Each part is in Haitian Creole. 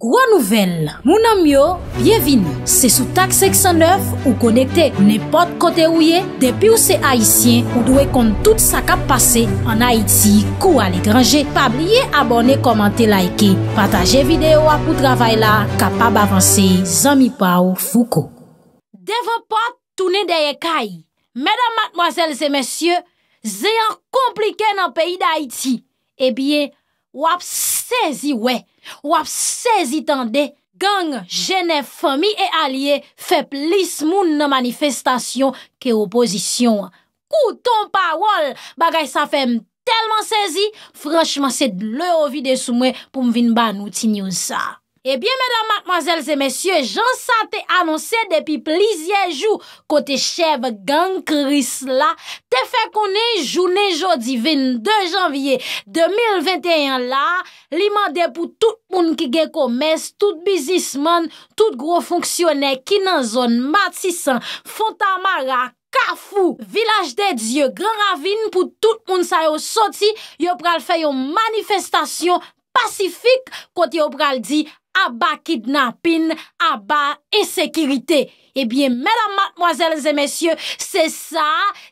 Gwa nouvel, mounan myo, byevini, se sou tak 609 ou konekte ou ne pot kote ouye, depi ou se Haitien ou dwe kont tout sa kap pase an Haiti kou al e grange, pa blye abone komante laike, pataje videyo ap ou travay la kap ap avanse zami pa ou fuko. Deve pot toune deye kay, mèdam matmoazel se mèsyè, zeyan komplike nan peyi da Haiti, e eh bie wap sezi wey. Wap sezitande, gang, jenef, fomi e alye feplis moun nan manifestasyon ke opozisyon. Kouton pa wol, bagay sa fèm telman sezi, franschman se d'le ovide sou mwen pou mvin ban ou tinyon sa. Ebyen, eh mèdèm, mèdèm, mèzèlzè, mèsyè, jansatè anonsè depi plizyejou kote chèv gang kris la. Te fè konè, jounè jò divin, 2 janviyè 2021 la, li mandè pou tout moun ki gen kòmès, tout bizisman, tout gro fonksyonè, kinazon, matisan, fontamara, kafou, vilaj dè diyo, gran ravin pou tout moun sa yo soti, yo pral fè yo manifestasyon pasifik kote yo pral di, Aba kidnapin, aba esekirite. Ebyen, eh mèdam, matmoazèl, zè mèsyè, se sa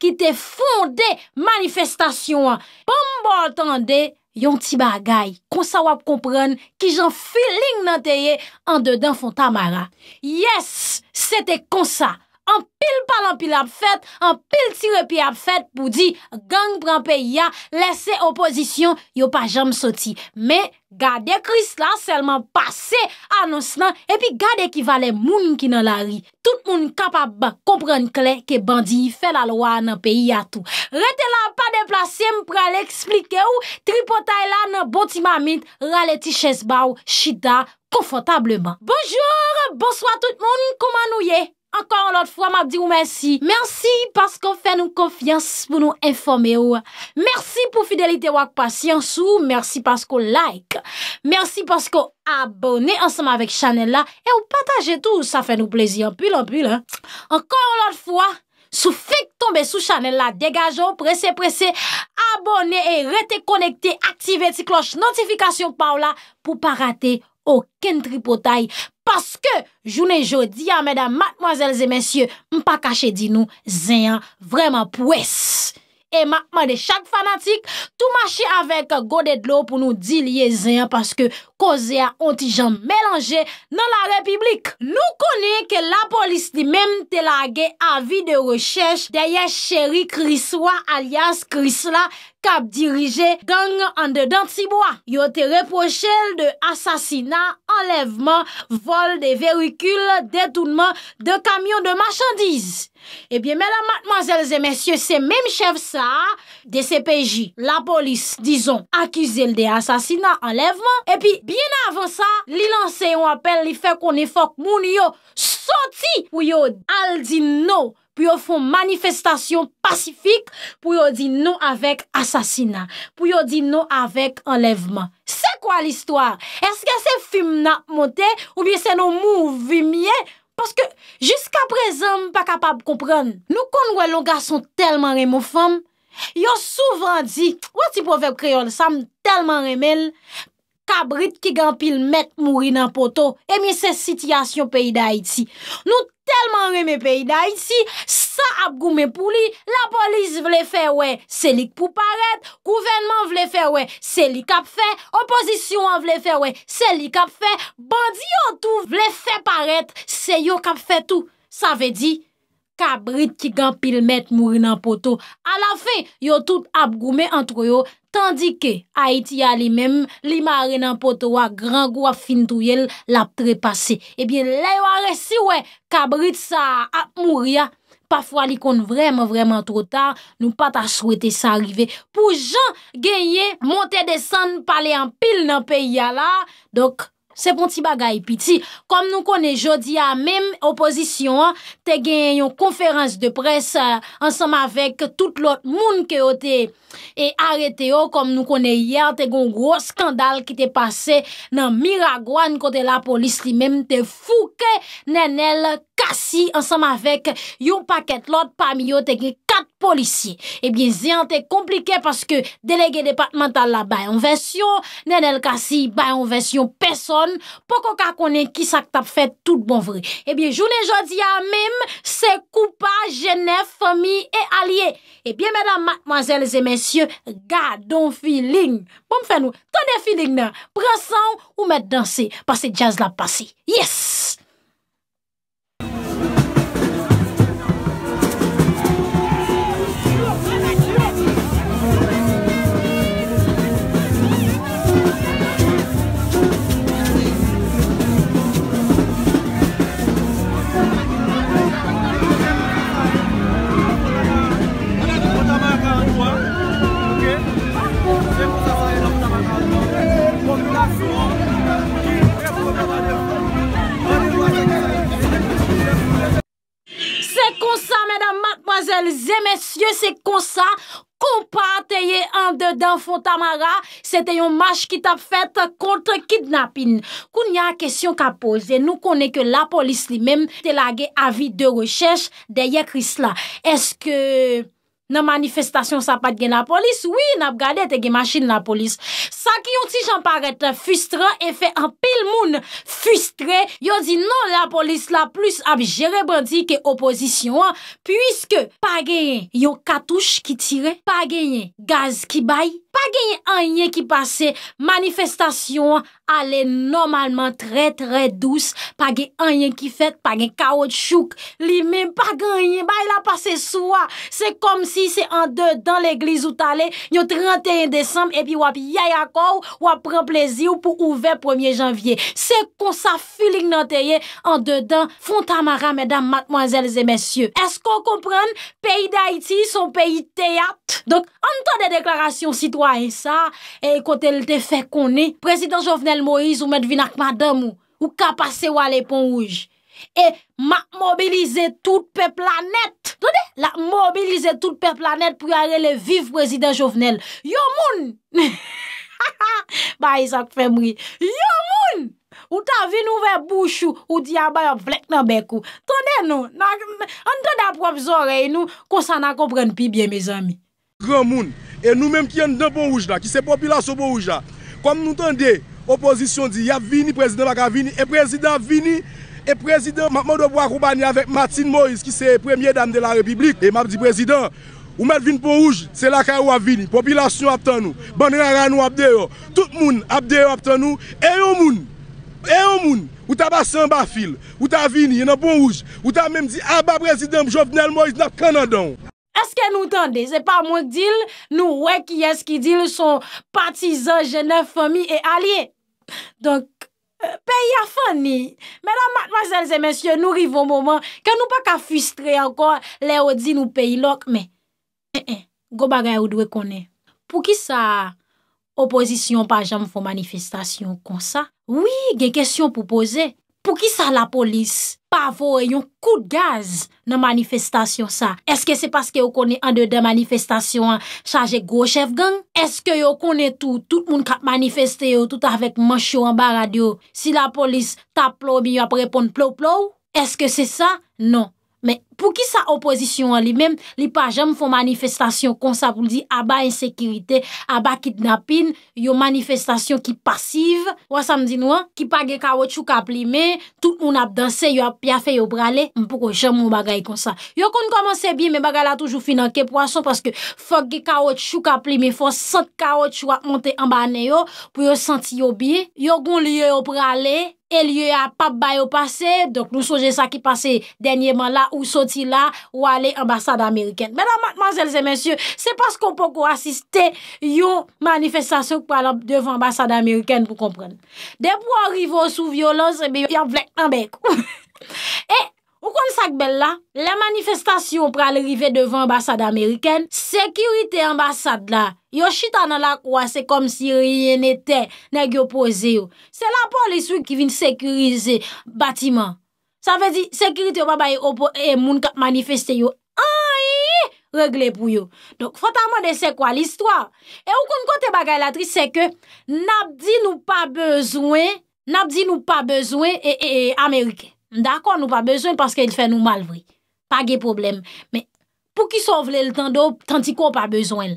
ki te fondè manifestasyon. Pou mbo bon, atande, yon ti bagay, konsa wap komprèn ki jan filin nan teye an dedan fon tamara. Yes, sete konsa. An pil palan pil ap fet, an pil tire pi ap fet pou di gang pran pe ya, lese opozisyon, yo pa jam soti. Me, gade kris la, selman pase anons nan, epi gade ki vale moun ki nan la ri. Tout moun kapap ba kompran kle ke bandi yi fe la loa nan pe ya tou. Rete la pa de plasye mpre ale eksplike ou, tripotay la nan boti mamit, rale ti ches bau, chida, konfotableman. Bonjour, bonsoit tout moun, koman nou ye? Ankon anot fwa, mab di ou mersi. Mersi pasko fè nou konfians pou nou informe ou. Mersi pou fidelite wak pasyans ou mersi pasko like. Mersi pasko abone ansama vek chanel la. E ou pataje tou, sa fè nou plezi. Anpil, anpil. Ankon anot fwa, sou fik tombe sou chanel la. Degajo, prese, prese. Abone e rete konekte. Aktive ti kloche notifikasyon pa ou la. Pou pa rate oken tripotay. Paske jounen jodi ya medan matmoazelze mensyye mpa kache di nou zeyan vreman pwes. E matman de chak fanatik, tou mache avek gode dlo pou nou dilye zeyan paske koze ya ontijan melange nan la republik. Nou konen ke la polis di menm telage avi de rechèche deye chéri Kriswa alias Krisla kap dirije gang an de dantibwa. Yo te reproche l de asasina, enlevman, vol de verikul, detounman, de kamyon de machandiz. Ebyen eh mena matmazelze mensyo, se mem chev sa, de se peji. La polis, dizon, akize l de asasina, enlevman. Ebyen avan sa, li lanse yon apel li fe kon e fok moun yo soti pou yo al di nou. pou yo fon manifestasyon pasifik pou yo di nou avèk asasina, pou yo di nou avèk enlèvman. Se kwa l'histoire? Eske se film nan montè ou biye se nou mou vimye? Paske jiska prezèm pa kapab komprèn. Nou kon wè longa son telman remofam, yo souvan di, wè ti pou avèk kreol sa m telman remel, Kabrit ki gampil met mouri nan poto, e mi se sityasyon peyi da iti. Nou telman reme peyi da iti, sa ap goume pou li, la polis vle fe wey, selik pou paret, kouvenman vle fe wey, selik ap fe, oposisyon vle fe wey, selik ap fe, bandi yo tou vle fe paret, se yo kap fe tou, sa ve di. Kabrit ki gan pil met mouri nan poto. A la fe, yo tout ap goume antro yo. Tandike, a iti ya li mem, li mare nan poto wa gran gwa fin tou yel lap trepase. Ebyen, eh le yo a resi we, kabrit sa ap mouri ya. Pafwa li kon vreman vreman tro ta, nou pata swete sa arrive. Pou jan genye monte de san pale an pil nan peyi ya la, dok... Se bon ti bagay piti, kom nou kone jodi a mem oposisyon, te gen yon konferans de pres eh, ansam avek tout lot moun ke o te e arete yo. Kom nou kone yer, te gen yon gros skandal ki te pase nan miragwan kote la polis li mem te fouke nenel kasi ansam avek yon paket lot pa mi yo te gen kasi. policye. Ebyen, eh zi an te komplike paske delege departemental la bayan vensyon, nen el kasi bayan vensyon peson, poko kakonen ki sak tap fet tout bon vre. Ebyen, jounen jodi an mem, se kupa jenef fomi e alye. Ebyen, menan matmazel zi mensyon, ga don filin. Bon fè nou, tonen filin nan, prasan ou met dansi, pasi jazz la pasi. Yes! zèl zè, mèsyè, sè kon sa, kon pa te ye an de dan fontamara, sè te yon mach ki ta fèt kontre kidnapin. Koun ya kesyon ka pose, nou konè ke la polis li mèm, te lage avi de rechèche deye kris la. Eske... nan manifestasyon sa pat gen la polis, wii nan ap gade te gen masin la polis. Sa ki yon tijan paret fustre, e fe an pil moun fustre, yo di nan la polis la plus ap jere bandi ke opozisyon, pwiske pa gen yon katouche ki tire, pa gen yon gaz ki bay, pa gen yon anyen ki pase manifestasyon, ale normalman tre, tre douz, pa gen anyen ki fet, pa gen kaot chouk, li men pa gen anyen, bay la pase souwa. Se kom si se an de dan l'eglis ou tale, yon 31 december, epi wap yaya kou, wap pren plezi ou pou ouve 1 janvye. Se kon sa filik nan teye an de dan, fon tamara medan matmoazelze mesye. Es kon kompran, peyi de Haiti son peyi teyat. Donk, an ton de deklarasyon sitwa e sa, e kote lte fe koni, prezident Jovenel Moïse ou mèdvina k madèm ou ou ka pase wale pon ruj e ma mobilize tout pe planet. Tonde? La mobilize tout pe planet pou yale le viv prezident jovenel. Yo moun! Ha ha! Ba isak e fe mwi. Yo moun! Ou ta vin ouve bouchou ou diyaba vlek nan bekou. Tonde nou? An do da prop zorey nou kon sa nan kompren pi bien me zami. Gran moun! E nou mèm ki yon nan pon ruj la, ki se popila sou pon ruj la. Kwa m nou tonde? Oposisyon di, ya vini, prezident baka vini. E prezident vini, e prezident. Mwen do pou akoubani avèk Matin Moïse, ki se premye dam de la republik. E mwen ap di prezident, ou mèd vini pou ouj, se lakay ou ap vini. Popilasyon ap tan nou, ban rè rè nou ap dè yo. Tout moun ap dè yo ap tan nou. E yo moun, e yo moun, ou ta basan ba fil. Ou ta vini, yon ap pou ouj. Ou ta mèm di, aba ah, prezident jou vnel Moïse nap kanadon. Eske nou tande, se pa moun dil, nou wè ki eski dil son patizan, jenef, fomi e alie. Donk, euh, peyi a fan ni Mè la, mademoiselles et messieurs Nou rivon mouman Kan nou pa kafistre ankon Lè ou di nou peyi lòk Mè, eh, eh, go bagay ou dwe kone Pou ki sa Oposisyon pajam fon manifestasyon Kon sa Oui, gen kesyon pou pose Pou ki sa la polis? Pa vore yon kou de gaz nan manifestasyon sa? Eske se paske yo konen an de de manifestasyon chanje gwo chef gang? Eske yo konen tou, tout moun kap manifesteyo, tout avek manchyo an baradyo, si la polis tap plou bi yo ap repon plou plou? Eske se sa? Non. Mè pou ki sa opozisyon an li mèm, li pa jèm fò manifestasyon kon sa pou li di aba ah insekiritè, aba ah kitnapin, yo manifestasyon ki pasiv. Ou asam di nou an, ki pa ge kawot chou ka pli mè, tout un ap dansè, yo ap pya fè yo pralè, m pou ko jèm moun bagay kon sa. Yo kon komanse bi, mè bagay la toujou finanke pou asan, paske fò ge kawot chou ka pli mè, fò sent kawot chou ak monte an banè yo, pou yo senti yo bi, yo goun li yo yo pralè. e lye a pap bayo pase, donk nou soje sa ki pase denye man la, ou soti la, ou ale ambasade amerikene. Menan, manzelze, mensyo, se pas konpon kon asiste yo manifestasyon kwa la devan ambasade amerikene pou kompren. Debou an rivo sou violon, sebe yo yon vlek anbek. E, Ou kon sak bel la, le manifestasyon pral rive devan ambasade Ameriken, sekirite ambasade la, yo chita nan la kwa se kom si riyen ete neg yo pose yo. Se la po le swik ki vin sekirize batiman. Sa ve di, sekirite yo pa baye opo e moun kap manifesteyo, aiii, regle pou yo. Donk, fotaman de se kwa l'histoire. E ou kon kote bagay latri se ke, nabdi nou pa bezwen, nabdi nou pa bezwen e, e, e Ameriken. Ndakon nou pa bezwen paske il fè nou malvri. Pa ge problem. Men pou ki sou vle l tando, tanti kon pa bezwen.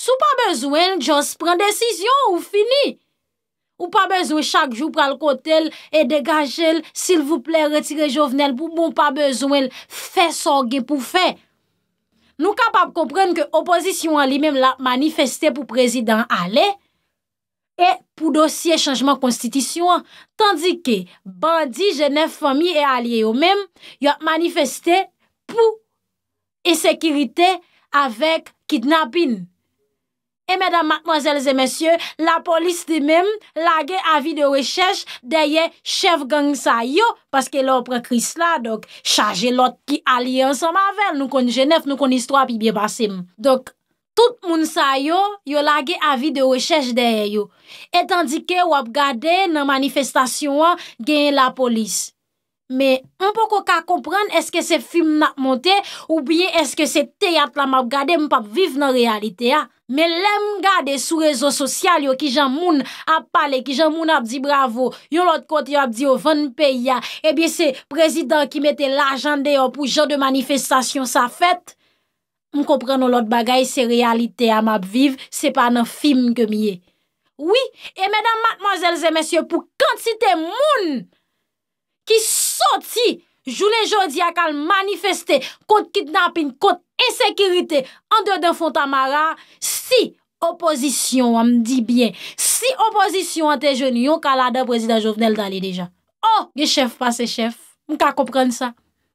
Sou pa bezwen, jons pren desisyon ou fini. Ou pa bezwen chak jou pral kotel e degajel, sil vouple retire jovenel pou bon pa bezwen, fè son ge pou fè. Nou kapap kompren ke opozisyon an li men la manifestè pou prezidant alè, E pou dosye chanjman konstitisyon, tandi ke bandi, jenef, fami e alye yo menm, yo manifestè pou esekirite avèk kitnabin. E mèdam, madmozèlzè, mèsyè, la polis di menm lage avi de rechèj deye chev gangsa yo, paske lopre kris la, dok, chaje lot ki alye ansam avèl, nou kon jenef, nou kon istwa, pi biye basim. Tout moun sa yo, yo lage avi de rechèche deye yo. Etan dike wap gade nan manifestasyon wap genye la polis. Me, anpon koka kompran eske se film nan ap monte, ou bie eske se teyat lan wap gade mpap vive nan realite ya. Me, lem gade sou rezo sosyal yo ki jan moun ap pale, ki jan moun ap di bravo, yo lot konti wap di yo van pe ya, e bie se prezident ki mette l'ajande yo pou jan de manifestasyon sa fèt, m konpren nou lot bagay, se realite a map viv, se pa nan film ke miye. Oui, e mèdam matmazèl zè mèsyè, pou kantite moun, ki soti, jounè jò di akal manifestè, kont kidnapping, kont insekiritè, an dè dè fontamara, si opozisyon, a m di bien, si opozisyon an te jèny, yon ka la dè prezident jovenel dali deja. Oh, ge chef pa se chef, m ka konpren sa.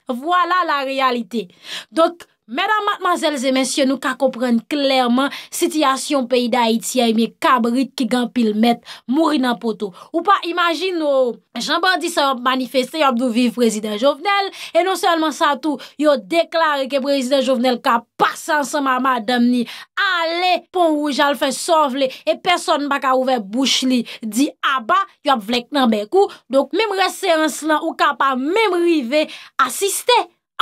Vwala la realite. Dok, Mèdam, matmazèl, zè mensyon nou ka komprenn klèrman sityasyon peyi da ityè miye kabrit ki gampil met mouri nan poto. Ou pa imajin nou, oh, jamban di sa manifestè, yop nou viv prezident Jovenel e non sèlman sa tout, yo deklare ke prezident Jovenel ka pasan sa mama damni. Ale pon rujal fe sovle e person baka ouve bouch li di aba, ah yop vlek nan bèkou donk mèm reseyans lan ou ka pa mèm rive, asiste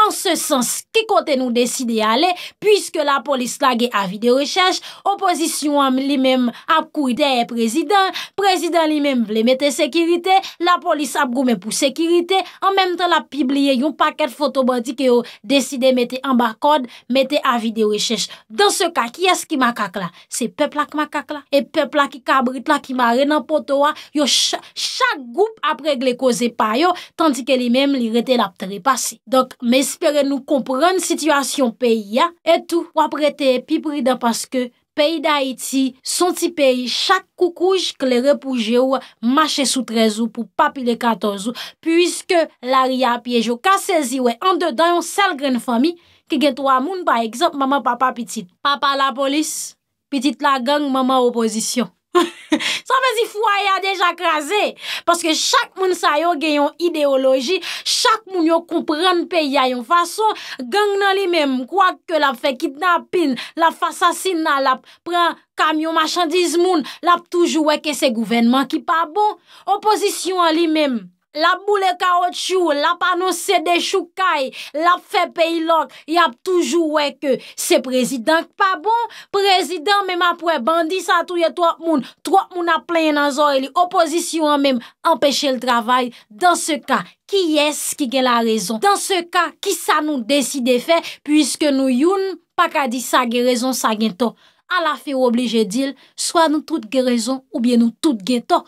an se sens ki kote nou deside ale, pwiske la polis la ge avide rechèche, oposisyon li mem ap kouyde e prezident, prezident li mem vle mette sekirite, la polis ap gome pou sekirite, an mem tan la pibliye yon paket fotobadi ke yo deside mette ambakod, mette avide rechèche. Dans se ka, ki yas ki makak la? Se pepl la ki makak la, e pepl la ki kabrit la ki mare nan potowa, yo chak goup ap regle koze pa yo, tanti ke li mem li rete lap trepasi. Donk, me espere nou komprene sitwasyon peyi ya, etou wap rete pipri da paske peyi da iti, son ti peyi chak koukouj ke le repouje ou mache sou trez ou pou papi de katoz ou, pwiske la ria piej ou kasezi ou e ande dan yon sel gren fami ki gen to amoun ba egzop mama papa pitit. Papa la polis, pitit la gang mama opozisyon. Sa vezi fwa ya deja krasi Paske chak moun sayo gen yon ideoloji Chak moun yo kompran pe ya yon fason Gang nan li mem Kwa ke la fe kidnapin La fassasina La pren kamyon machandiz moun La toujou weke se gouvenman ki pa bon Oposisyon an li mem la bon. pou le kaot chou, la pa nou sede chou kaj, la fe peyi lor, yap toujou weke, se prezidank pa bon, prezidank men apwe, bandi sa touye 3 moun, 3 moun ap plen nan zoreli, opozisyon men, empeshe l travay, dan se ka, ki yes ki gen la rezon, dan se ka, ki sa nou deside fe, pwiske nou youn, pa ka di sa gen rezon, sa gen to, ala fe ou oblije dil, swa nou tout gen rezon, ou bien nou tout gen to,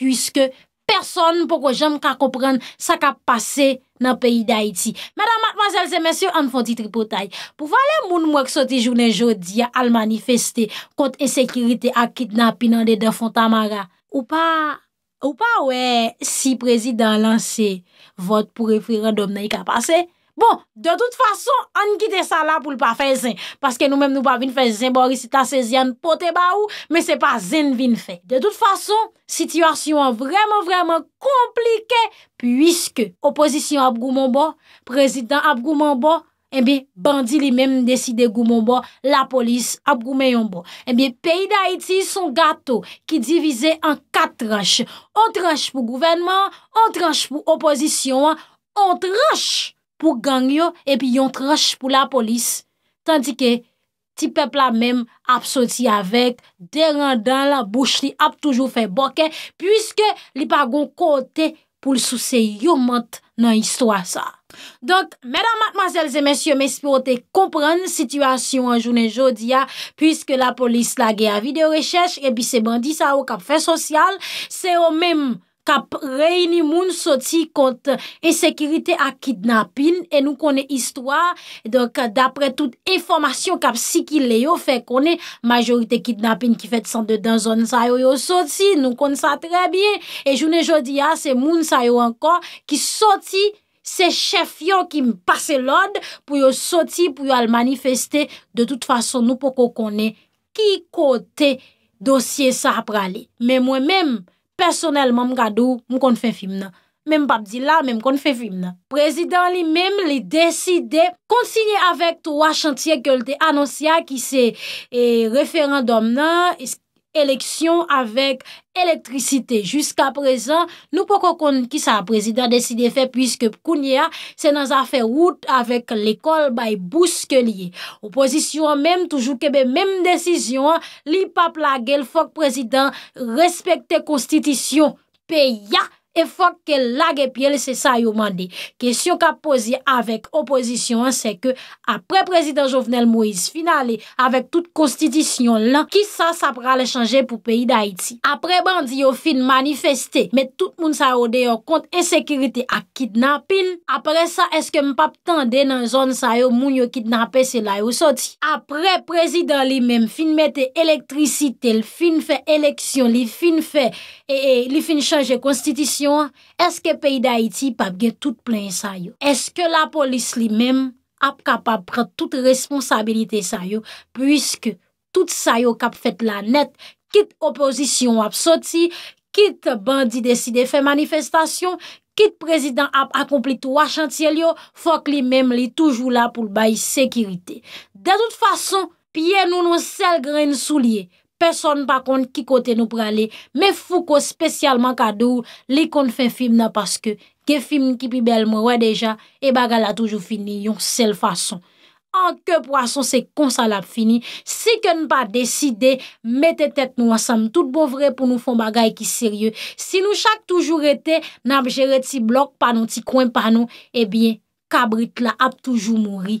pwiske, Person pou kwa jem ka kompren sa ka pase nan peyi da iti. Madame, mademoiselles et messieurs, an fon titri potay. Pou valè moun mwak soti jounen jodi al manifeste kont e sekirite akit nan pinande de fontamara. Ou pa, ou pa wè, si prezident lanse, vot pou refre random nan yi ka pase. Bon, de tout fason, an gite sa la pou l pa fe zin. Paske nou menm nou pa vin fe zin, bo risita se zyan pote ba ou, men se pa zin vin fe. De tout fason, sitwasyon an vreman vreman komplike, pwiske opozisyon ap gouman bon, prezident ap gouman bon, en bi bandi li menm deside gouman bon, la polis ap goumen yon bon. En bi peyi da Haiti son gato ki divize an kat tranche. An tranche pou gouvenman, an tranche pou opozisyon, an tranche. pou gang yo, e pi yon tranche pou la polis. Tandike, ti pepla mem ap soti avek, de ran dan la bouch li ap toujou fe bokè, pwiske li pa gon kote pou l'souse yon ment nan histwa sa. Donk, mèdam matmazèlze, mèsyo, mèsyo, te komprenn situasyon an jounen jodi ya, pwiske la polis la ge a videorechèche, e pi se bandi sa ou kap fè sosyal, se ou mèm, kap reyni moun soti kont esekirite ak kidnapin e nou konen istwa dapre tout informasyon kap si ki le yo fe konen majyorite kidnapin ki fet san de dan zon sa yo yo soti, nou konen sa tre bie e jounen jodi ya se moun sa yo ankon ki soti se chef yo ki pase lode pou yo soti pou yo almanifeste de tout fason nou pou konen ki kote dosye sa prale, men mwen menm Personelman m gado m kon fe film nan. Men m pap di la, men m kon fe film nan. Prezident li menm li deside konsigne avèk tou wachantye ke lte anonsya ki se e, referandom nan, iske eleksyon avèk elektrisite. Jusk aprezan, nou pokokon ki sa prezident deside fe, pwiske Pkounia se nan zafè route avèk l'ekol bay Bouskelie. Opozisyon mèm toujou kebe mèm desisyon, li pa plage l'fok prezident, respekte konstitisyon, pe ya! E fwa ke lage pyele se sa yo mande. Kesyon ka pozi avek opozisyon se ke apre prezident Jovenel Moïse finali avek tout konstitisyon lan, ki sa sa pra le chanje pou peyi da Iti. Apre bandi yo fin manifeste, me tout moun sa yo deyo kont e sekirite ak kidnapin. Apre sa eske m pap tende nan zon sa yo moun yo kidnape se la yo soti. Apre prezident li men fin mette elektrisite, li fin fe eleksyon, li fin fe e, e li fin chanje konstitisyon, eske peyi da iti pap ge tout plen sa yo? Eske la polis li mem ap kap ap prat tout responsabilite sa yo? Puiske tout sa yo kap fet la net, kit oposisyon ap soti, kit bandi deside fe manifestasyon, kit prezident ap akomplit wachantye li yo, fok li mem li toujou la pou l bayi sekirite. De tout fason, piye nou nou sel grene sou liye. Person pa kont ki kote nou prale, me fou ko spesyalman ka dou, li kon fè film nan paske. Ke film ki pi bel mwen wè deja, e baga la toujou fini, yon sel fason. An ke pwason se konsa la fini, si ke nou pa deside, mette tet nou asam, tout bo vre pou nou fon baga e ki serye. Si nou chak toujou rete, nan ap jere ti blok, panon ti kwen panon, e eh bien kabrit la ap toujou moun ri.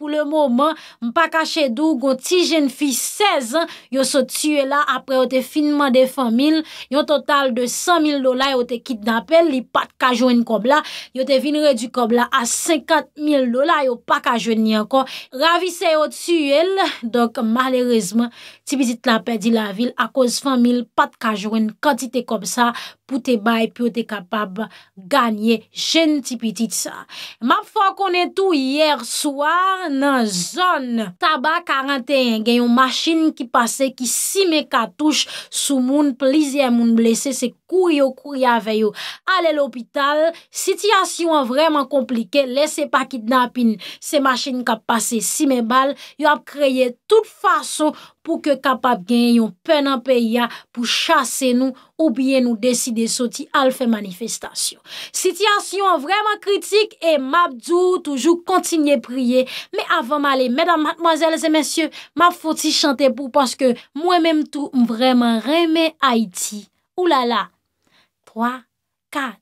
pou le mouman, mpa ka chedou, goun ti jen fi 16, yo so tsyue la, apre yo te finman de famil, yo total de 100.000 dola yo te kit napel, li pat kajwen kob la, yo te vinre du kob la a 50.000 dola, yo pa kajwen ni ankon, ravise yo tsyue, donk malerezman ti pitit la pedi la vil, a koz famil pat kajwen, kanti te kob sa, pou te bay, pou te kapab ganyen, jen ti pitit sa. Map fwa konen tou yeryer swar, nan zon. Tabak 41 gen yon machin ki pase ki si me katouche sou moun plizye moun blese sek kour yo kour ya veyo ale l'opital. Sityasyon vreman komplike, lese pa kidnapin se machin kap pase simen bal, yo ap kreye tout fason pou ke kapap gen yon penan peya pou chase nou ou bie nou deside soti alfe manifestasyon. Sityasyon vreman kritik, e map djou toujou kontinye priye, me avan male, medan matmazel se mensyo, ma foti chante pou paske mwen menm tou m vreman reme Haiti. Oulala! 3, 4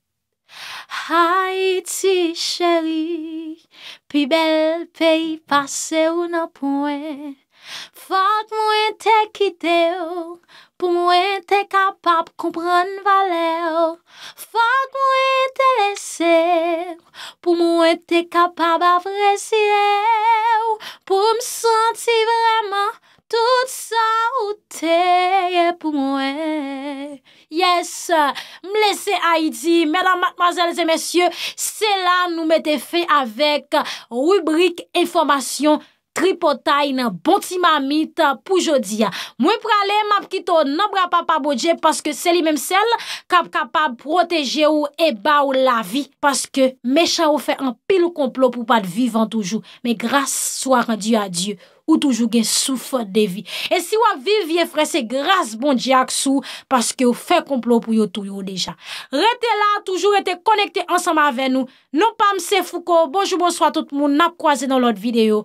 Haiti chéri Pi bel peyi pase ou nan pouen Fak mwen te kite ou Pou mwen te kapab kompran vale ou Fak mwen te lese ou Pou mwen te kapab avrese ou Pou mwen senti vreman Tout sa ou teye pou mwen. Yes, mlese Haïdi, mèdame, mademoiselles et mèsyè, sè la nou mète fè avèk rubrik informasyon kripotay nan bonti mamita pou jodia. Mwen pralem ap kito euh, nan bra pa pa bodje paske seli menm sel kap kapab proteje ou e ba ou la vi. Paske mecha ou fe an pilou komplo pou pat vivan toujou. Men grase sou a rendi a Diyo ou toujou gen sou fote de vi. E si wap vivi e frese grase bon diak sou paske ou fe komplo pou yo tou yo deja. Rete la, toujou rete konekte ansama ave nou. Non pa mse fuko, bonjou bonso a tout moun ap kwaze nan lot videyo.